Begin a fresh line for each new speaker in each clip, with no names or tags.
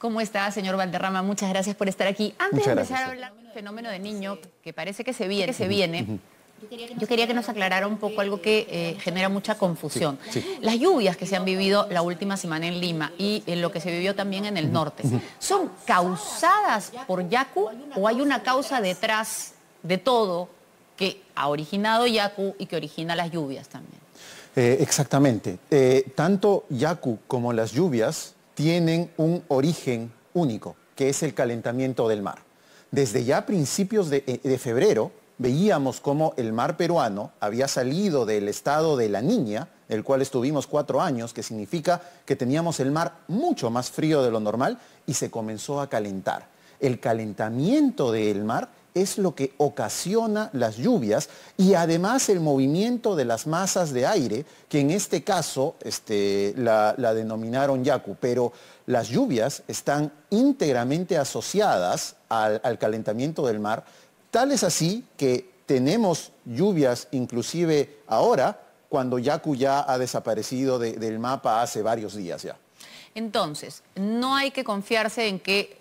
¿Cómo está, señor Valderrama? Muchas gracias por estar aquí. Antes de empezar a hablar del fenómeno de niño, que parece que se viene, se viene Yo quería que nos aclarara un poco algo que eh, genera mucha confusión. Las lluvias que se han vivido la última semana en Lima y en lo que se vivió también en el norte, ¿son causadas por Yacu o hay una causa detrás de todo que ha originado Yacu y que origina las lluvias también?
Eh, exactamente. Eh, tanto Yacu como las lluvias tienen un origen único, que es el calentamiento del mar. Desde ya principios de, eh, de febrero veíamos cómo el mar peruano había salido del estado de la niña, el cual estuvimos cuatro años, que significa que teníamos el mar mucho más frío de lo normal y se comenzó a calentar. El calentamiento del mar es lo que ocasiona las lluvias y además el movimiento de las masas de aire, que en este caso este, la, denominaron yaku, pero las lluvias están íntegramente asociadas al, calentamiento del mar, tal es así que tenemos lluvias inclusive ahora, cuando yaku ya ha desaparecido del mapa hace varios días ya.
Entonces, no hay que confiarse en que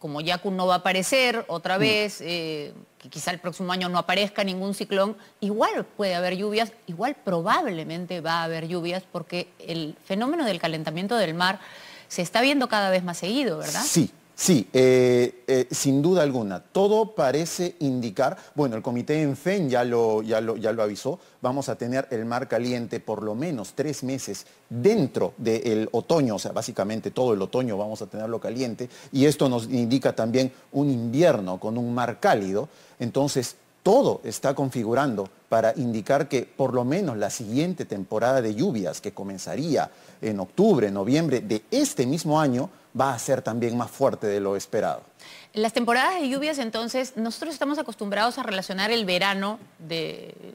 como Yacu no va a aparecer otra mm. vez, eh, que quizá el próximo año no aparezca ningún ciclón, igual puede haber lluvias, igual probablemente va a haber lluvias, porque el fenómeno del calentamiento del mar se está viendo cada vez más seguido, ¿verdad?
Sí, Sí, eh, eh, sin duda alguna. Todo parece indicar, bueno, el comité ENFEN ya lo, ya, lo, ya lo avisó, vamos a tener el mar caliente por lo menos tres meses dentro del otoño, o sea, básicamente todo el otoño vamos a tenerlo caliente, y esto nos indica también un invierno con un mar cálido. Entonces, todo está configurando para indicar que por lo menos la siguiente temporada de lluvias, que comenzaría en octubre, noviembre de este mismo año, va a ser también más fuerte de lo esperado.
Las temporadas de lluvias, entonces, nosotros estamos acostumbrados a relacionar el verano de,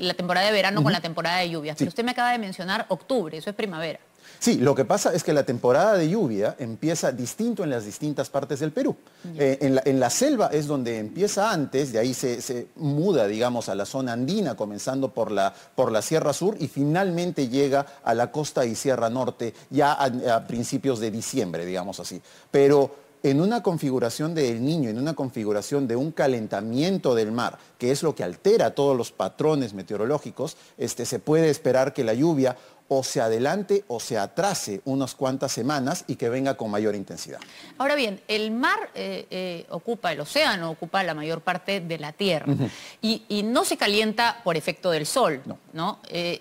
la temporada de verano con la temporada de lluvias. Pero usted me acaba de mencionar octubre, eso es primavera.
Sí, lo que pasa es que la temporada de lluvia empieza distinto en las distintas partes del Perú. Eh, en, la, selva es donde empieza antes, de ahí se, muda, digamos, a la zona andina, comenzando por la, por la Sierra Sur y finalmente llega a la costa y Sierra Norte ya a, principios de diciembre, digamos así. Pero en una configuración del niño, en una configuración de un calentamiento del mar, que es lo que altera todos los patrones meteorológicos, este, se puede esperar que la lluvia o se adelante o se atrase unas cuantas semanas y que venga con mayor intensidad.
Ahora bien, el mar eh, eh, ocupa el océano, ocupa la mayor parte de la Tierra y, no se calienta por efecto del sol, ¿no? Eh,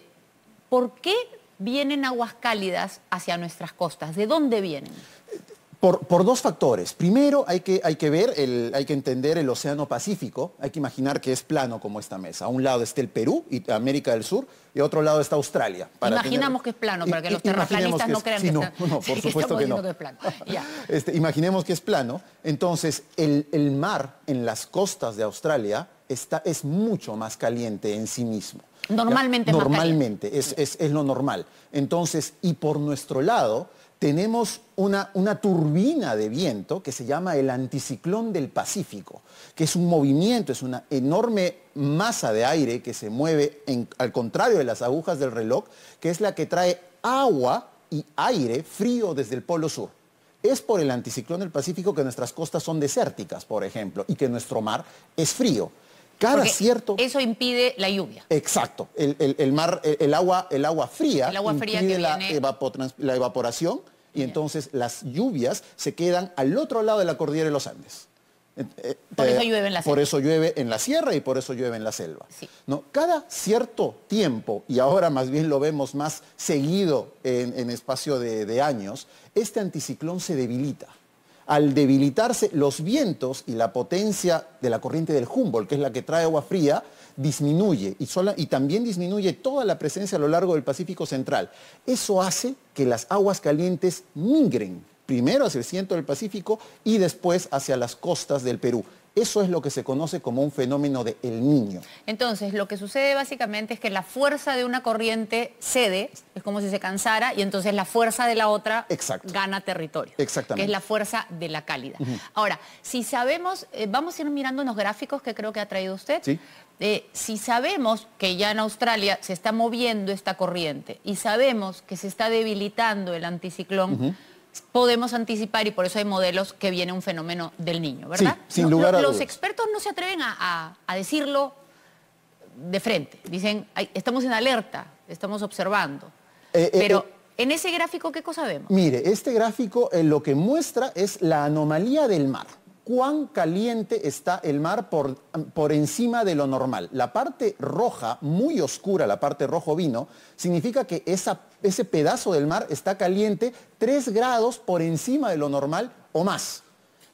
¿Por qué vienen aguas cálidas hacia nuestras costas? ¿De dónde vienen?
Por, dos factores. Primero, hay que, hay que ver, el, hay que entender el Océano Pacífico. Hay que imaginar que es plano como esta mesa. A un lado está el Perú y América del Sur, y a otro lado está Australia. imaginamos
que es plano, para que los terraplanistas no crean que no, por supuesto que, no.
Este, imaginemos que es plano. Entonces, el, mar en las costas de Australia está, es mucho más caliente en sí mismo. Normalmente. Normalmente, es lo normal. Entonces, y por nuestro lado, tenemos una, turbina de viento que se llama el anticiclón del Pacífico, que es un movimiento, es una enorme masa de aire que se mueve al contrario de las agujas del reloj, que es la que trae agua y aire frío desde el Polo Sur. Es por el anticiclón del Pacífico que nuestras costas son desérticas, por ejemplo, y que nuestro mar es frío. ¿cierto? Eso impide la lluvia. Exacto. El, agua, el agua fría impide la, evaporación y entonces las lluvias se quedan al otro lado de la cordillera de los Andes. Eh, eh, por eso eh, llueve en la Por eso llueve en la sierra y por eso llueve en la selva. ¿no? Cada cierto tiempo, y ahora más bien lo vemos más seguido en, espacio de años, este anticiclón se debilita al debilitarse los vientos y la potencia de la corriente del Humboldt, que es la que trae agua fría, disminuye y, también disminuye toda la presencia a lo largo del Pacífico Central. Eso hace que las aguas calientes migren primero hacia el centro del Pacífico y después hacia las costas del Perú. Eso es lo que se conoce como un fenómeno de El Niño.
Entonces, lo que sucede básicamente es que la fuerza de una corriente cede, es como si se cansara, y entonces la fuerza de la otra gana territorio. Exactamente. Que es la fuerza de la cálida. Ahora, si sabemos, eh, vamos a ir mirando unos gráficos que creo que ha traído usted. Eh, si sabemos que ya en Australia se está moviendo esta corriente y sabemos que se está debilitando el anticiclón, podemos anticipar y por eso hay modelos que viene un fenómeno del niño, ¿verdad? sin lugar a Los expertos no se atreven a, decirlo de frente. Dicen, estamos en alerta, estamos observando. Eh, eh, Pero eh, en ese gráfico, ¿qué cosa vemos?
Mire, este gráfico lo que muestra es la anomalía del mar. Cuán caliente está el mar por, por encima de lo normal. La parte roja, muy oscura, la parte rojo vino, significa que esa ese pedazo del mar está caliente 3 grados por encima de lo normal o más.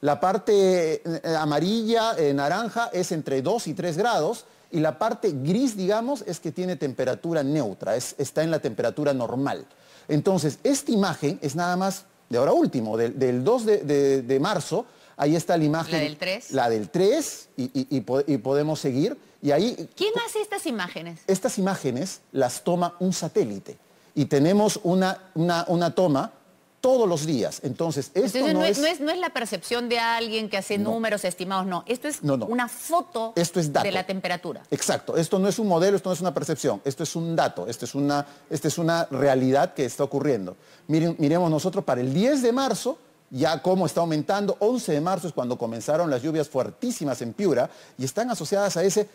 La parte eh, eh, amarilla, eh, naranja, es entre 2 y 3 grados y la parte gris, digamos, es que tiene temperatura neutra, está en la temperatura normal. Entonces, esta imagen es nada más, de ahora último, del, 2 de, marzo, ahí está la imagen. La del 3. La del 3 y, y podemos seguir. Y ahí,
¿Quién hace estas imágenes?
Estas imágenes las toma un satélite y tenemos una, una, toma todos los días. Entonces, esto no, es, no,
es, la percepción de alguien que hace números estimados, no. Esto es una foto de la temperatura.
Exacto. Esto no es un modelo, esto no es una percepción. Esto es un dato, esto es una, es una realidad que está ocurriendo. miremos nosotros para el 10 de marzo, ya cómo está aumentando. 11 de marzo es cuando comenzaron las lluvias fuertísimas en Piura y están asociadas a ese,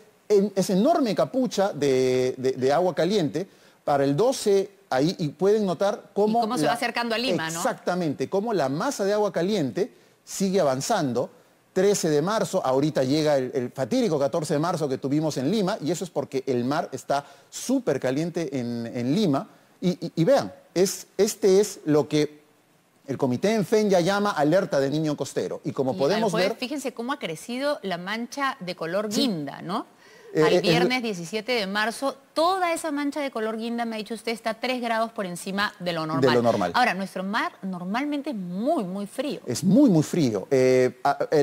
esa enorme capucha de agua caliente. Para el 12 ahí y pueden notar cómo... se va acercando a Lima, ¿no? Exactamente, cómo la masa de agua caliente sigue avanzando. 13 de marzo, ahorita llega el, fatídico 14 de marzo que tuvimos en Lima, y eso es porque el mar está súper caliente en, Lima. Y, vean, es, este es lo que el comité FEN ya llama alerta de niño costero. Y como podemos ver...
Fíjense cómo ha crecido la mancha de color guinda, ¿no?
Eh, Al eh, viernes
17 de marzo toda esa mancha de color guinda, me ha dicho usted, está 3 grados por encima de lo normal. De lo normal. Ahora, nuestro mar normalmente es muy, muy frío.
Es muy, muy frío. Eh,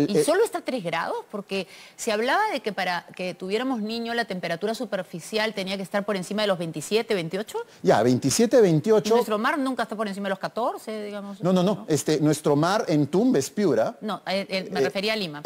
¿Y eh, solo está
3 grados? Porque se hablaba de que para que tuviéramos niño la temperatura superficial tenía que estar por encima de los 27, 28.
Ya, 27, 28. nuestro
mar nunca está por encima de los 14, digamos.
No, no, no. Este, nuestro mar en Tumbes, Piura.
No, eh, me refería a Lima.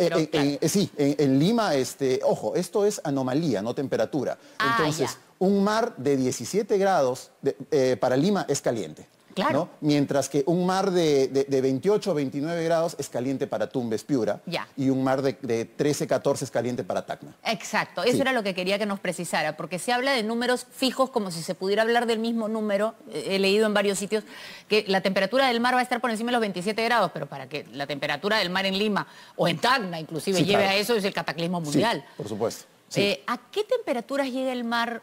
sí, en, Lima, este, ojo, esto es anomalía, no temperatura. Ah, Entonces, ah, un mar de 17 grados eh, para Lima es caliente. Claro. Mientras que un mar de, 28 o 29 grados es caliente para Tumbes, Piura. Ya. Y un mar de, de 13, 14 es caliente para Tacna.
Exacto, eso era lo que quería que nos precisara, porque se habla de números fijos como si se pudiera hablar del mismo número. Eh, he leído en varios sitios que la temperatura del mar va a estar por encima de los 27 grados, pero para que la temperatura del mar en Lima o en Tacna inclusive lleve a eso es el cataclismo mundial.
por supuesto. Eh,
¿A qué temperaturas llega el mar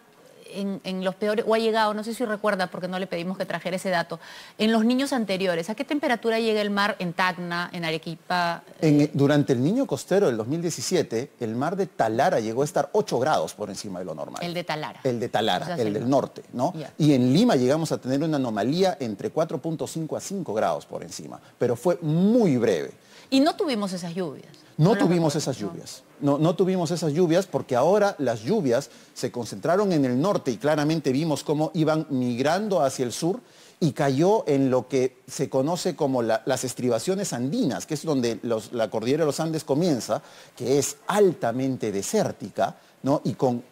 en, los peores, o ha llegado, no sé si recuerda porque no le pedimos que trajera ese dato, en los niños anteriores, ¿a qué temperatura llega el mar en Tacna, en Arequipa?
durante el niño costero del 2017, el mar de Talara llegó a estar 8 grados por encima de lo normal.
El de Talara. El
de Talara, el, del norte, ¿no? Y en Lima llegamos a tener una anomalía entre 4.5 a 5 grados por encima, pero fue muy breve.
Y no tuvimos esas lluvias.
No, tuvimos esas lluvias no, tuvimos esas lluvias porque ahora las lluvias se concentraron en el norte y claramente vimos cómo iban migrando hacia el sur y cayó en lo que se conoce como las estribaciones andinas, que es donde la cordillera de los Andes comienza, que es altamente desértica, ¿no? y con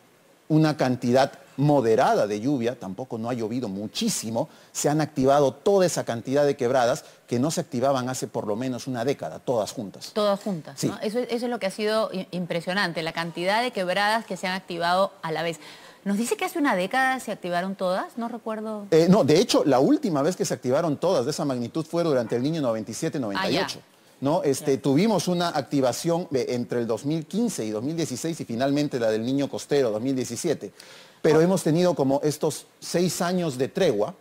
una cantidad moderada de lluvia, tampoco no ha llovido muchísimo, se han activado toda esa cantidad de quebradas que no se activaban hace por lo menos una década, todas juntas.
Todas juntas, ¿no? eso, es lo que ha sido impresionante, la cantidad de quebradas que se han activado a la vez. ¿Nos dice que hace una década se activaron todas? No recuerdo.
Eh, no, de hecho, la última vez que se activaron todas de esa magnitud fue durante el niño 97-98. Este, tuvimos una activación entre el 2015 y 2016 y finalmente la del Niño Costero 2017. Pero ah. hemos tenido como estos seis años de tregua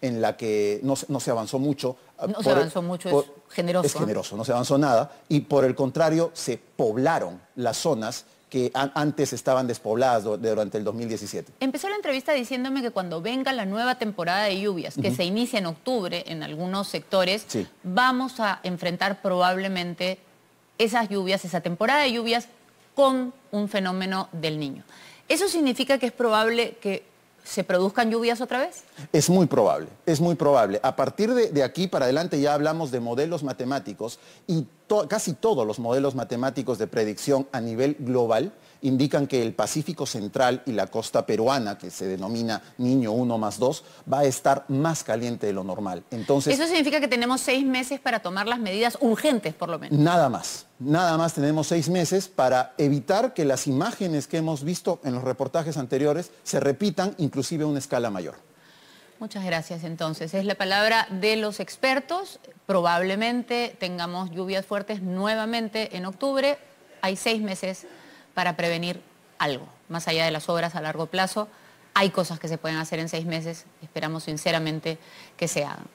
en la que no, se avanzó mucho. No se avanzó mucho, ah, es generoso. Es generoso, no se avanzó nada. Y por el contrario, se poblaron las zonas que antes estaban despobladas durante el 2017.
Empezó la entrevista diciéndome que cuando venga la nueva temporada de lluvias, que se inicia en octubre en algunos sectores, vamos a enfrentar probablemente esas lluvias, esa temporada de lluvias, con un fenómeno del niño. ¿Eso significa que es probable que se produzcan lluvias otra vez?
Es muy probable, es muy probable. A partir de, aquí para adelante ya hablamos de modelos matemáticos y casi todos los modelos matemáticos de predicción a nivel global indican que el Pacífico Central y la costa peruana, que se denomina Niño 1 más 2, va a estar más caliente de lo normal. Entonces, Eso
significa que tenemos seis meses para tomar las medidas urgentes, por lo menos.
Nada más. Nada más tenemos seis meses para evitar que las imágenes que hemos visto en los reportajes anteriores se repitan, inclusive a una escala mayor.
Muchas gracias entonces. Es la palabra de los expertos. Probablemente tengamos lluvias fuertes nuevamente en octubre. Hay seis meses para prevenir algo. Más allá de las obras a largo plazo, hay cosas que se pueden hacer en seis meses. Esperamos sinceramente que se hagan.